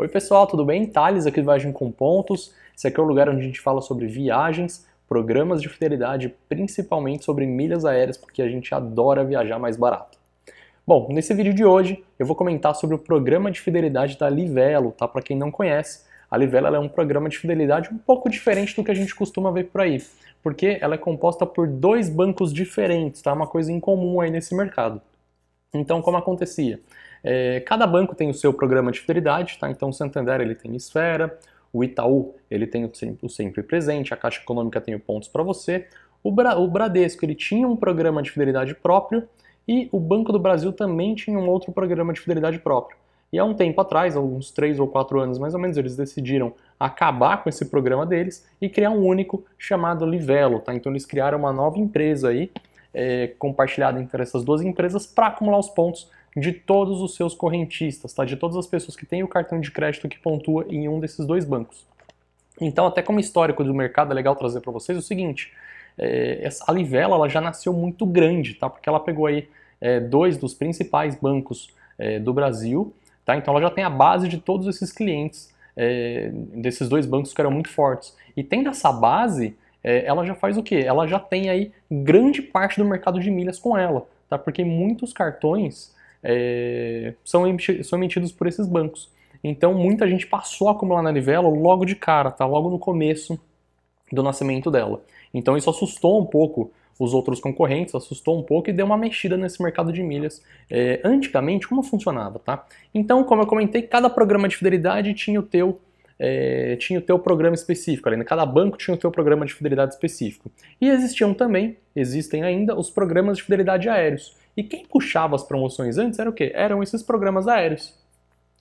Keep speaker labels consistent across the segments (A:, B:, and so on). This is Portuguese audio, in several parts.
A: Oi pessoal, tudo bem? Thales aqui do Viagem com Pontos. Esse aqui é o lugar onde a gente fala sobre viagens, programas de fidelidade, principalmente sobre milhas aéreas, porque a gente adora viajar mais barato. Bom, nesse vídeo de hoje eu vou comentar sobre o programa de fidelidade da Livelo, tá? Para quem não conhece, a Livelo é um programa de fidelidade um pouco diferente do que a gente costuma ver por aí, porque ela é composta por dois bancos diferentes, tá? Uma coisa incomum aí nesse mercado. Então, como acontecia? É, cada banco tem o seu programa de fidelidade, tá? Então o Santander ele tem Esfera, o Itaú ele tem o sempre, presente, a Caixa Econômica tem o pontos para você, o, Bra, o Bradesco ele tinha um programa de fidelidade próprio e o Banco do Brasil também tinha um outro programa de fidelidade próprio. E há um tempo atrás, alguns 3 ou 4 anos mais ou menos, eles decidiram acabar com esse programa deles e criar um único chamado Livelo. Tá? Então eles criaram uma nova empresa aí, é, compartilhada entre essas duas empresas, para acumular os pontos de todos os seus correntistas, tá? de todas as pessoas que têm o cartão de crédito que pontua em um desses dois bancos. Então, até como histórico do mercado, é legal trazer para vocês o seguinte, é, a Livela, ela já nasceu muito grande, tá? porque ela pegou aí é, dois dos principais bancos é, do Brasil, tá? então ela já tem a base de todos esses clientes é, desses dois bancos que eram muito fortes. E tendo essa base, é, ela já faz o quê? Ela já tem aí grande parte do mercado de milhas com ela, tá? porque muitos cartões é, são, são emitidos por esses bancos. Então muita gente passou a acumular na Livelo logo de cara, tá? Logo no começo do nascimento dela. Então isso assustou um pouco os outros concorrentes, assustou um pouco e deu uma mexida nesse mercado de milhas. É, antigamente, como funcionava, tá? Então, como eu comentei, cada programa de fidelidade tinha o teu é, tinha o teu programa específico, ali, né? cada banco tinha o teu programa de fidelidade específico. E existiam também, existem ainda, os programas de fidelidade aéreos, e quem puxava as promoções antes era o quê? Eram esses programas aéreos.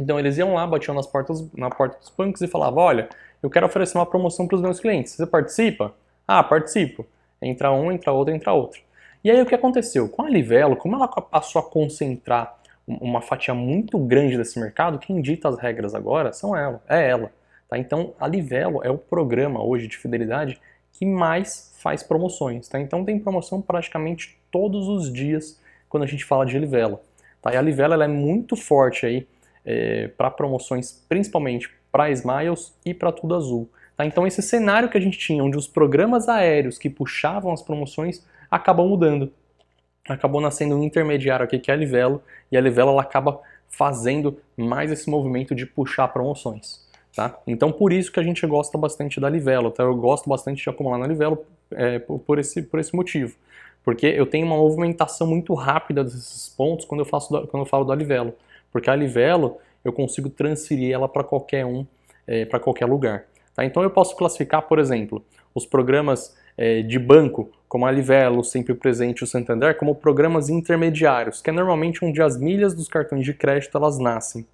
A: Então eles iam lá, batiam nas portas, na porta dos bancos e falavam: olha, eu quero oferecer uma promoção para os meus clientes. Você participa? Ah, participo. Entra um, entra outro, entra outro. E aí o que aconteceu? Com a Livelo, como ela passou a concentrar uma fatia muito grande desse mercado, quem dita as regras agora são ela, é ela. Tá? Então a Livelo é o programa hoje de fidelidade que mais faz promoções. Tá? Então tem promoção praticamente todos os dias quando a gente fala de livela. Tá? E a livela ela é muito forte aí é, para promoções, principalmente para Smiles e para Tudo Azul. Tá? Então esse cenário que a gente tinha, onde os programas aéreos que puxavam as promoções acabam mudando. Acabou nascendo um intermediário aqui que é a Livelo, e a Livelo ela acaba fazendo mais esse movimento de puxar promoções. Tá? Então por isso que a gente gosta bastante da Livelo, tá? eu gosto bastante de acumular na Livelo é, por, esse, por esse motivo. Porque eu tenho uma movimentação muito rápida desses pontos quando eu, faço do, quando eu falo do alivelo. Porque a alivelo eu consigo transferir ela para qualquer um, é, para qualquer lugar. Tá? Então eu posso classificar, por exemplo, os programas é, de banco, como a Livelo, Sempre Presente e o Santander, como programas intermediários, que é normalmente onde as milhas dos cartões de crédito elas nascem.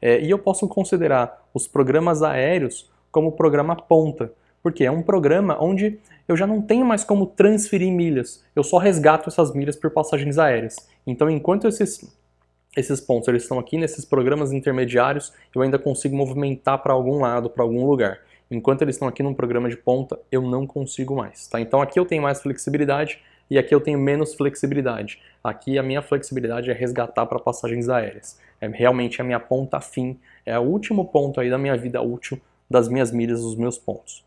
A: É, e eu posso considerar os programas aéreos como programa ponta, porque é um programa onde eu já não tenho mais como transferir milhas, eu só resgato essas milhas por passagens aéreas. Então, enquanto esses, esses pontos eles estão aqui nesses programas intermediários, eu ainda consigo movimentar para algum lado, para algum lugar. Enquanto eles estão aqui num programa de ponta, eu não consigo mais. Tá? Então aqui eu tenho mais flexibilidade e aqui eu tenho menos flexibilidade. Aqui a minha flexibilidade é resgatar para passagens aéreas. É realmente a minha ponta fim, é o último ponto aí da minha vida útil, das minhas milhas, dos meus pontos.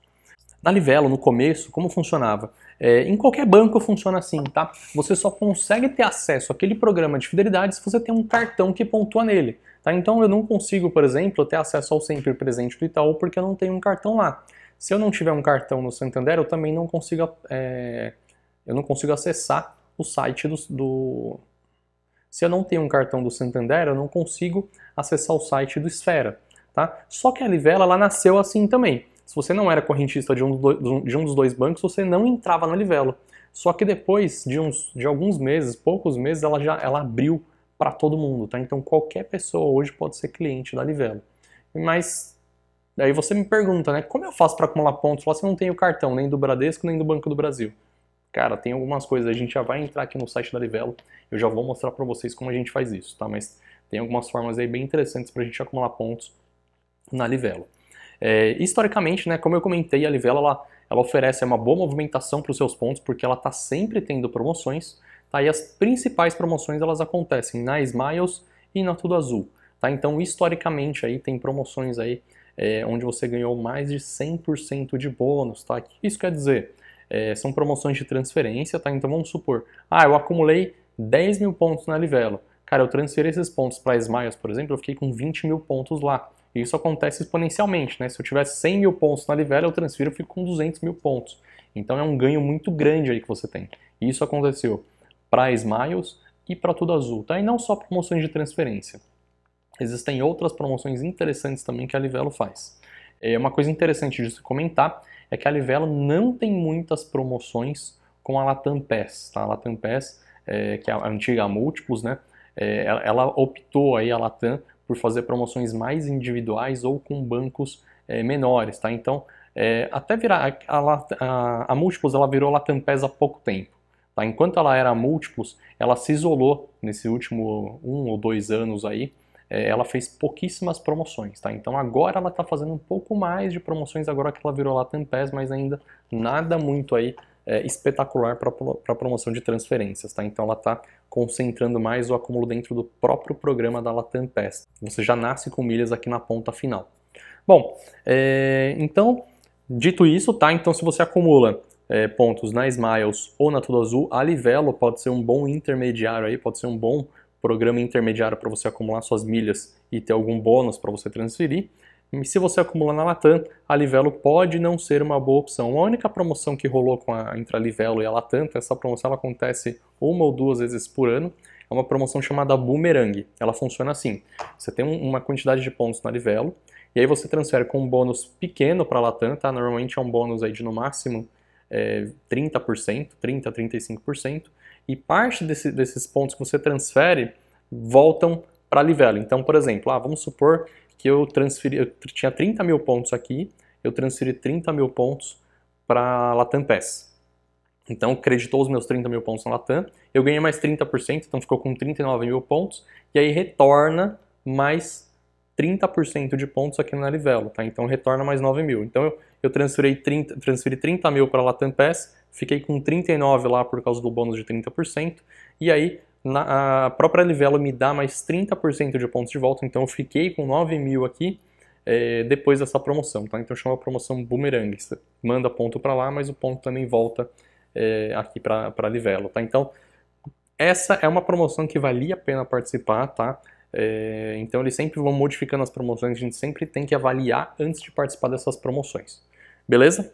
A: Na Livelo, no começo, como funcionava? É, em qualquer banco funciona assim, tá? Você só consegue ter acesso àquele programa de fidelidade se você tem um cartão que pontua nele. Tá? Então eu não consigo, por exemplo, ter acesso ao sempre presente do Itaú porque eu não tenho um cartão lá. Se eu não tiver um cartão no Santander, eu também não consigo, é, eu não consigo acessar o site do, do... Se eu não tenho um cartão do Santander, eu não consigo acessar o site do Esfera. Tá? Só que a Livelo ela nasceu assim também. Se você não era correntista de um, do, de um dos dois bancos, você não entrava na Livelo. Só que depois de, uns, de alguns meses, poucos meses, ela já ela abriu para todo mundo, tá? Então qualquer pessoa hoje pode ser cliente da Livelo. Mas aí você me pergunta, né? Como eu faço para acumular pontos lá se assim, eu não tenho cartão nem do Bradesco nem do Banco do Brasil? Cara, tem algumas coisas, a gente já vai entrar aqui no site da Livelo, eu já vou mostrar para vocês como a gente faz isso, tá? Mas tem algumas formas aí bem interessantes para a gente acumular pontos na Livelo. É, historicamente, né, como eu comentei, a Livelo ela, ela oferece uma boa movimentação para os seus pontos porque ela está sempre tendo promoções. Tá? E as principais promoções elas acontecem na Smiles e na Tudo Azul. Tá? Então, historicamente, aí tem promoções aí é, onde você ganhou mais de 100% de bônus. Tá? O que isso quer dizer? É, são promoções de transferência, tá? Então vamos supor, ah, eu acumulei 10 mil pontos na Livelo. Cara, eu transferi esses pontos para Smiles, por exemplo, eu fiquei com 20 mil pontos lá. E isso acontece exponencialmente, né? Se eu tiver 100 mil pontos na livela, eu transfiro e fico com 200 mil pontos. Então é um ganho muito grande aí que você tem. E isso aconteceu para Smiles e para Tudo Azul, tá? E não só promoções de transferência. Existem outras promoções interessantes também que a Livelo faz. É uma coisa interessante de se comentar é que a Livelo não tem muitas promoções com a Latam Pass, tá? A Latam Pass, é, que é a antiga Múltiplos, né? É, ela optou aí a Latam por fazer promoções mais individuais ou com bancos é, menores, tá? Então, é, até virar a, a, a Múltiplos ela virou PES há pouco tempo. Tá? Enquanto ela era Múltiplos, ela se isolou nesse último um ou dois anos aí. É, ela fez pouquíssimas promoções, tá? Então agora ela está fazendo um pouco mais de promoções agora que ela virou PES, mas ainda nada muito aí é, espetacular para promoção de transferências, tá? Então ela está concentrando mais o acúmulo dentro do próprio programa da Latam Pass. Você já nasce com milhas aqui na ponta final. Bom, é, então, dito isso, tá? Então, se você acumula é, pontos na Smiles ou na Tudo Azul, a Livelo pode ser um bom intermediário aí, pode ser um bom programa intermediário para você acumular suas milhas e ter algum bônus para você transferir. E se você acumula na Latam, a Livelo pode não ser uma boa opção. A única promoção que rolou com a, entre a Livelo e a Latam, essa promoção ela acontece uma ou duas vezes por ano, é uma promoção chamada Boomerang. Ela funciona assim: você tem uma quantidade de pontos na Livelo, e aí você transfere com um bônus pequeno para a Latam, tá? Normalmente é um bônus aí de no máximo é, 30%, 30%, 35%, e parte desse, desses pontos que você transfere voltam para a Livelo. Então, por exemplo, ah, vamos supor que eu transferi, eu tinha 30 mil pontos aqui, eu transferi 30 mil pontos para Latam Pass. Então, creditou os meus 30 mil pontos na Latam, eu ganhei mais 30%, então ficou com 39 mil pontos, e aí retorna mais 30% de pontos aqui na Livelo, tá? Então, retorna mais 9 mil. Então, eu, eu transferi, 30, transferi 30 mil para Latam Pass, fiquei com 39 lá por causa do bônus de 30%, e aí na, a própria Livelo me dá mais 30% de pontos de volta, então eu fiquei com 9 mil aqui é, depois dessa promoção, tá? Então chama a promoção Boomerang, você manda ponto para lá, mas o ponto também volta é, aqui para Livelo, tá? Então essa é uma promoção que valia a pena participar, tá? É, então eles sempre vão modificando as promoções, a gente sempre tem que avaliar antes de participar dessas promoções, beleza?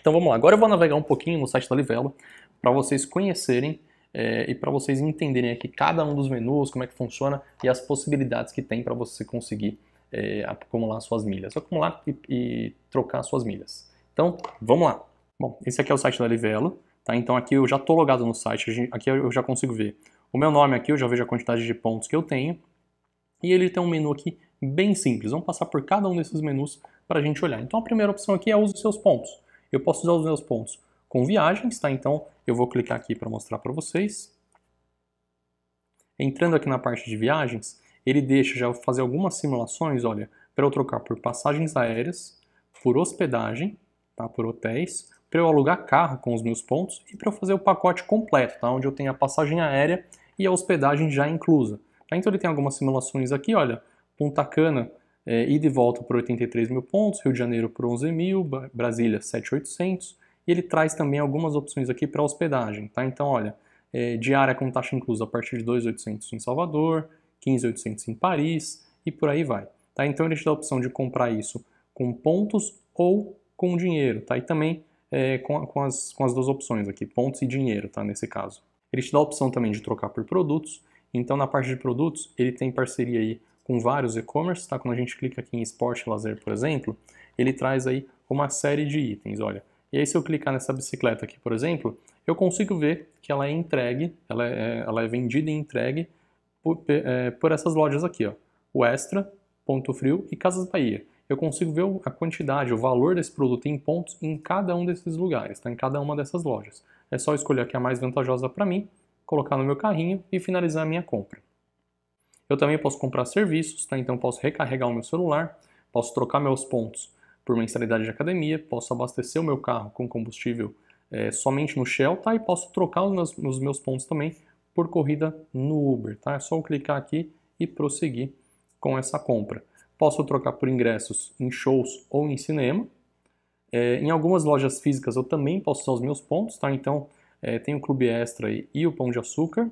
A: Então vamos lá, agora eu vou navegar um pouquinho no site da Livelo para vocês conhecerem é, e para vocês entenderem aqui cada um dos menus, como é que funciona e as possibilidades que tem para você conseguir é, acumular suas milhas, acumular e, e, trocar suas milhas. Então, vamos lá. Bom, esse aqui é o site da Livelo, tá? Então aqui eu já estou logado no site, aqui eu já consigo ver o meu nome aqui, eu já vejo a quantidade de pontos que eu tenho, e ele tem um menu aqui bem simples. Vamos passar por cada um desses menus para a gente olhar. Então a primeira opção aqui é use seus pontos. Eu posso usar os meus pontos com viagens, tá? Então eu vou clicar aqui para mostrar para vocês. Entrando aqui na parte de viagens, ele deixa já fazer algumas simulações, olha, para eu trocar por passagens aéreas, por hospedagem, tá? Por hotéis, para eu alugar carro com os meus pontos e para eu fazer o pacote completo, tá? Onde eu tenho a passagem aérea e a hospedagem já inclusa. Tá? Então ele tem algumas simulações aqui, olha, Punta Cana é, ida e volta por 83 mil pontos, Rio de Janeiro por 11 mil, Brasília 7,800, ele traz também algumas opções aqui para hospedagem, tá? Então, olha, é, diária com taxa inclusa a partir de 2.800 em Salvador, 15.800 em Paris e por aí vai. Tá? Então ele te dá a opção de comprar isso com pontos ou com dinheiro, tá? E também é, com, com, as, com as duas opções aqui, pontos e dinheiro, tá? Nesse caso. Ele te dá a opção também de trocar por produtos. Então na parte de produtos, ele tem parceria aí com vários e-commerce, tá? Quando a gente clica aqui em esporte e lazer, por exemplo, ele traz aí uma série de itens, olha e aí se eu clicar nessa bicicleta aqui, por exemplo, eu consigo ver que ela é entregue, ela é, ela é vendida e entregue por, é, por essas lojas aqui, ó. O Extra, Ponto Frio e Casas Bahia. Eu consigo ver a quantidade, o valor desse produto em pontos em cada um desses lugares, tá? em cada uma dessas lojas. É só escolher a que é a mais vantajosa para mim, colocar no meu carrinho e finalizar a minha compra. Eu também posso comprar serviços, tá? então posso recarregar o meu celular, posso trocar meus pontos por mensalidade de academia, posso abastecer o meu carro com combustível é, somente no Shell, tá? E posso trocar nos, nos meus pontos também por corrida no Uber, tá? É só eu clicar aqui e prosseguir com essa compra. Posso trocar por ingressos em shows ou em cinema. É, em algumas lojas físicas eu também posso usar os meus pontos, tá? Então é, tem o Clube Extra e, e, o Pão de Açúcar.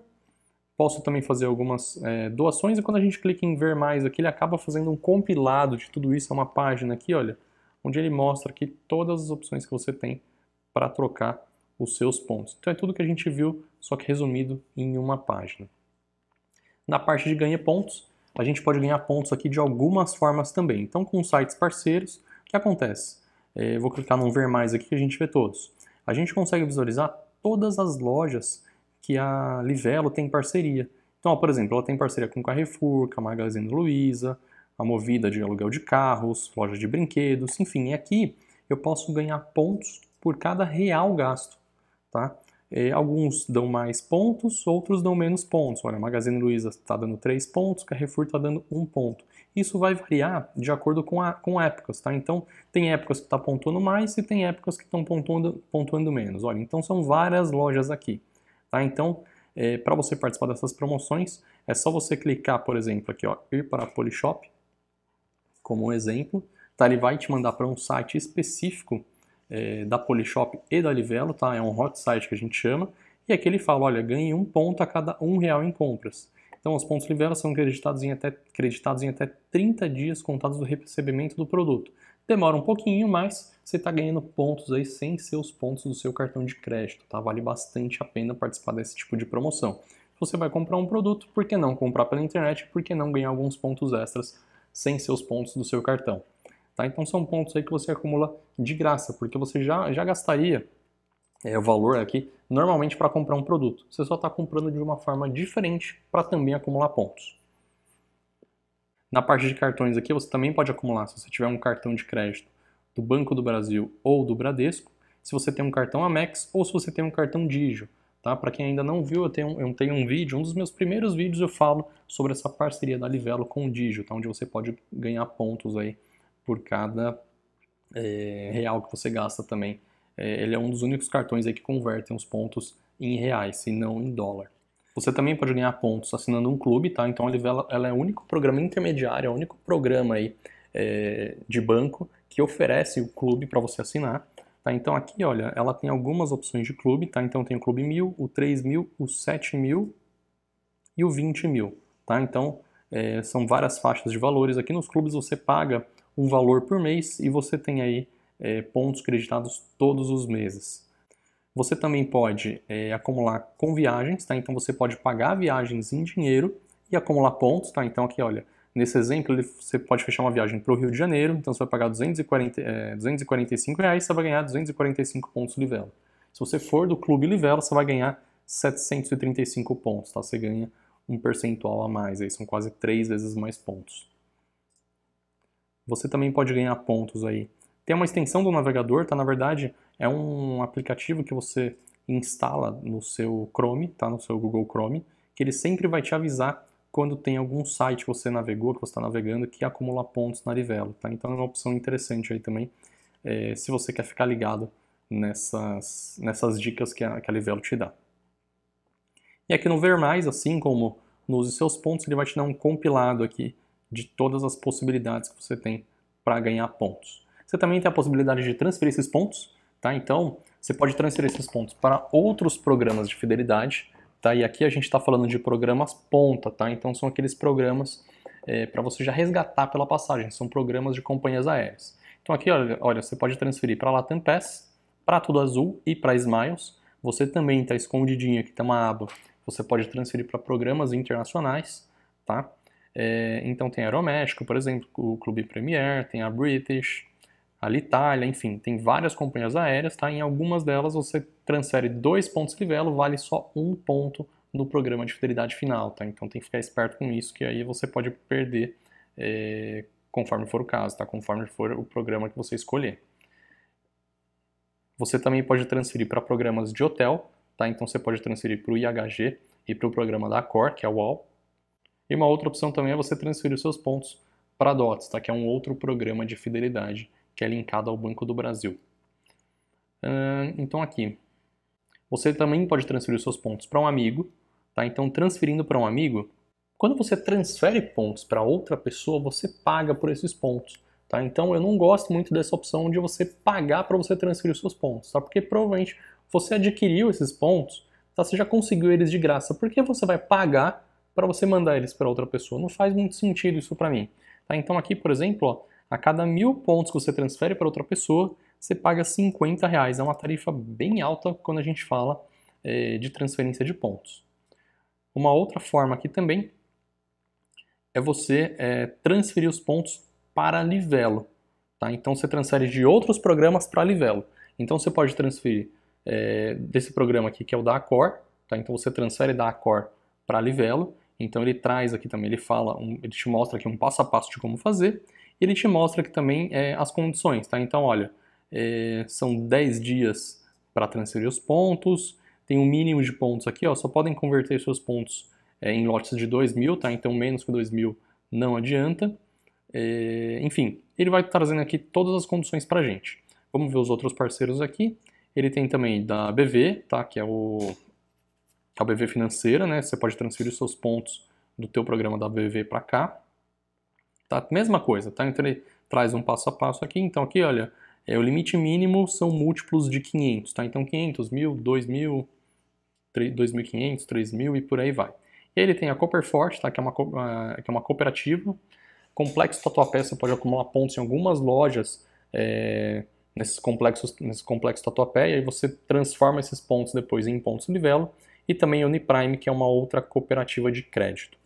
A: Posso também fazer algumas é, doações e quando a gente clica em ver mais aqui, ele acaba fazendo um compilado de tudo isso. É uma página aqui, olha, onde ele mostra aqui todas as opções que você tem para trocar os seus pontos. Então é tudo que a gente viu, só que resumido em uma página. Na parte de ganha pontos, a gente pode ganhar pontos aqui de algumas formas também. Então com sites parceiros, o que acontece? É, vou clicar no ver mais aqui que a gente vê todos. A gente consegue visualizar todas as lojas que a Livelo tem parceria. Então, ó, por exemplo, ela tem parceria com Carrefour, com a Magazine Luiza, a movida de aluguel de carros, loja de brinquedos, enfim. E aqui eu posso ganhar pontos por cada real gasto, tá? E é, alguns dão mais pontos, outros dão menos pontos. Olha, Magazine Luiza está dando 3 pontos, Carrefour está dando 1 ponto. Isso vai variar de acordo com, a, com épocas, tá? Então, tem épocas que está pontuando mais e tem épocas que estão pontuando, pontuando menos. Olha, então são várias lojas aqui, tá? Então, é, para você participar dessas promoções, é só você clicar, por exemplo, aqui, ó, ir para a Polishop, como um exemplo, tá? ele vai te mandar para um site específico é, da Polishop e da Livelo, tá? é um hot site que a gente chama, e aqui ele fala, olha, ganhe um ponto a cada um real em compras. Então, os pontos Livelo são creditados em, até, creditados em até 30 dias contados do recebimento do produto. Demora um pouquinho, mas você está ganhando pontos aí sem seus pontos do seu cartão de crédito, tá? Vale bastante a pena participar desse tipo de promoção. você vai comprar um produto, por que não comprar pela internet? Por que não ganhar alguns pontos extras sem seus pontos do seu cartão. Tá? Então são pontos aí que você acumula de graça, porque você já, já gastaria é, o valor aqui normalmente para comprar um produto. Você só está comprando de uma forma diferente para também acumular pontos. Na parte de cartões aqui, você também pode acumular, se você tiver um cartão de crédito do Banco do Brasil ou do Bradesco, se você tem um cartão Amex ou se você tem um cartão Digio. Tá? Para quem ainda não viu, eu tenho, eu tenho um vídeo, um dos meus primeiros vídeos eu falo sobre essa parceria da Livelo com o Digio, tá? onde você pode ganhar pontos aí por cada é, real que você gasta também. É, ele é um dos únicos cartões aí que convertem os pontos em reais, se não em dólar. Você também pode ganhar pontos assinando um clube, tá? Então a Livelo ela é o único programa intermediário, é o único programa aí é, de banco que oferece o clube para você assinar Tá? Então aqui, olha, ela tem algumas opções de clube, tá? Então tem o clube 1000, o 3000, o 7000 e o 20000, tá? Então é, são várias faixas de valores. Aqui nos clubes você paga um valor por mês e você tem aí é, pontos creditados todos os meses. Você também pode é, acumular com viagens, tá? Então você pode pagar viagens em dinheiro e acumular pontos, tá? Então aqui, olha, Nesse exemplo, ele, você pode fechar uma viagem para o Rio de Janeiro, então você vai pagar 240, é, 245 reais, você vai ganhar 245 pontos Livelo. Se você for do Clube Livelo, você vai ganhar 735 pontos, tá? Você ganha um percentual a mais, aí são quase três vezes mais pontos. Você também pode ganhar pontos aí. Tem uma extensão do navegador, tá? Na verdade, é um aplicativo que você instala no seu Chrome, tá? No seu Google Chrome, que ele sempre vai te avisar quando tem algum site que você navegou, que você está navegando, que acumula pontos na Livelo, Tá? Então é uma opção interessante aí também, é, se você quer ficar ligado nessas, nessas dicas que a, que a Livelo te dá. E aqui no Ver Mais, assim como no Use Seus Pontos, ele vai te dar um compilado aqui de todas as possibilidades que você tem para ganhar pontos. Você também tem a possibilidade de transferir esses pontos, tá? Então, você pode transferir esses pontos para outros programas de fidelidade, Tá? E aqui a gente está falando de programas ponta, tá? então são aqueles programas é, para você já resgatar pela passagem, são programas de companhias aéreas. Então aqui, olha, olha você pode transferir para Latam Pass, para Tudo Azul e para Smiles. Você também está escondidinho, aqui tem uma aba, você pode transferir para programas internacionais. Tá? É, então tem Aeroméxico, por exemplo, o Clube Premier, tem a British, a Litalia, enfim, tem várias companhias aéreas, tá? Em algumas delas você transfere dois pontos livelo, vale só um ponto no programa de fidelidade final, tá? Então tem que ficar esperto com isso, que aí você pode perder é, conforme for o caso, tá? Conforme for o programa que você escolher. Você também pode transferir para programas de hotel, tá? Então você pode transferir para o IHG e para o programa da Accor, que é o UOL. E uma outra opção também é você transferir os seus pontos para DOTS, tá? Que é um outro programa de fidelidade que é linkado ao Banco do Brasil. então aqui, você também pode transferir seus pontos para um amigo, tá? Então, transferindo para um amigo, quando você transfere pontos para outra pessoa, você paga por esses pontos, tá? Então, eu não gosto muito dessa opção de você pagar para você transferir seus pontos, tá? Porque provavelmente você adquiriu esses pontos, tá? Você já conseguiu eles de graça. Por que você vai pagar para você mandar eles para outra pessoa? Não faz muito sentido isso para mim, tá? Então, aqui, por exemplo, ó, a cada mil pontos que você transfere para outra pessoa, você paga 50 reais. É uma tarifa bem alta quando a gente fala é, de transferência de pontos. Uma outra forma aqui também é você é, transferir os pontos para Livelo. Tá? Então você transfere de outros programas para Livelo. Então você pode transferir é, desse programa aqui, que é o da Accor. Tá? Então você transfere da Accor para Livelo. Então ele traz aqui também, ele fala, um, ele te mostra aqui um passo a passo de como fazer. E ele te mostra aqui também é, as condições. Tá? Então olha, é, são 10 dias para transferir os pontos, tem um mínimo de pontos aqui, ó, só podem converter seus pontos é, em lotes de 2 mil, tá? então menos que 2 mil não adianta. É, enfim, ele vai trazendo aqui todas as condições para gente. Vamos ver os outros parceiros aqui. Ele tem também da BV, tá? que é o, a BV financeira, né? você pode transferir seus pontos do teu programa da BV para cá. Tá? Mesma coisa, tá? então ele traz um passo a passo aqui. Então aqui, olha, é, o limite mínimo são múltiplos de 500, tá? Então 500, 1.000, 2.000, 2.500, 3.000 e por aí vai. ele tem a Copperforte, tá? que, é uma, que é uma cooperativa. Complexo Tatuapé, você pode acumular pontos em algumas lojas é, nesses complexos, nesse complexo Tatuapé, e aí você transforma esses pontos depois em pontos de vela. E também Uniprime, que é uma outra cooperativa de crédito.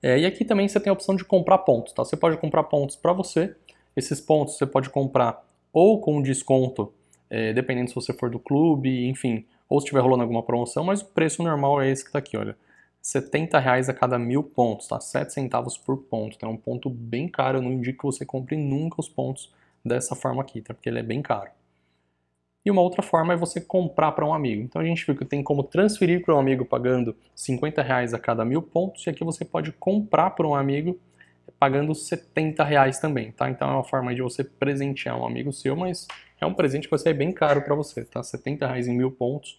A: É, e aqui também você tem a opção de comprar pontos, tá? Você pode comprar pontos para você, esses pontos você pode comprar ou com desconto, é, dependendo se você for do clube, enfim, ou se estiver rolando alguma promoção, mas o preço normal é esse que está aqui, olha. 70 reais a cada mil pontos, tá? 7 centavos por ponto. Então é um ponto bem caro. Eu não indico que você compre nunca os pontos dessa forma aqui, tá? Porque ele é bem caro. E uma outra forma é você comprar para um amigo. Então a gente viu que tem como transferir para um amigo pagando 50 reais a cada mil pontos. E aqui você pode comprar para um amigo pagando 70 reais também, tá? Então é uma forma de você presentear um amigo seu, mas é um presente que vai sair bem caro para você, tá? 70 reais em mil pontos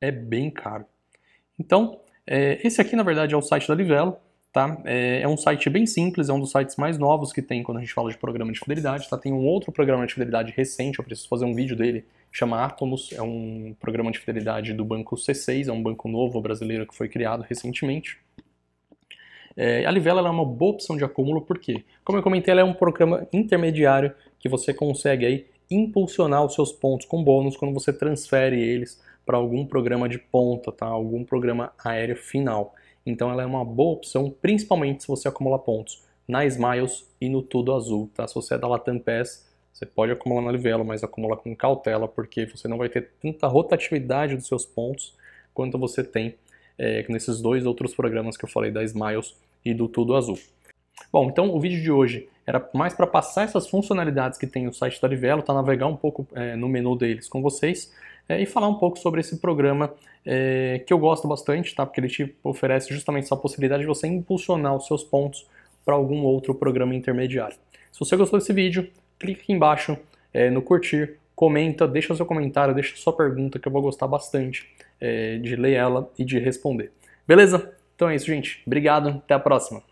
A: é bem caro. Então, é, esse aqui na verdade é o site da Livelo, tá? É, é, um site bem simples, é um dos sites mais novos que tem quando a gente fala de programa de fidelidade, tá? Tem um outro programa de fidelidade recente, eu preciso fazer um vídeo dele, chama Atomos, é um programa de fidelidade do banco C6, é um banco novo brasileiro que foi criado recentemente. É, a Livelo é uma boa opção de acúmulo, porque, como eu comentei, ela é um programa intermediário que você consegue aí impulsionar os seus pontos com bônus quando você transfere eles para algum programa de ponta, tá? algum programa aéreo final. Então ela é uma boa opção, principalmente se você acumula pontos na Smiles e no Tudo Azul. Tá? Se você é da Latam Pass, você pode acumular na Livelo, mas acumula com cautela, porque você não vai ter tanta rotatividade dos seus pontos quanto você tem é, nesses dois outros programas que eu falei da Smiles e do Tudo Azul. Bom, então o vídeo de hoje era mais para passar essas funcionalidades que tem o site da Livelo, tá? navegar um pouco é, no menu deles com vocês é, e falar um pouco sobre esse programa é, que eu gosto bastante, tá? porque ele te oferece justamente essa possibilidade de você impulsionar os seus pontos para algum outro programa intermediário. Se você gostou desse vídeo, clique aqui embaixo no curtir, comenta, deixa seu comentário, deixa sua pergunta que eu vou gostar bastante de ler ela e de responder. Beleza? Então é isso, gente. Obrigado, até a próxima.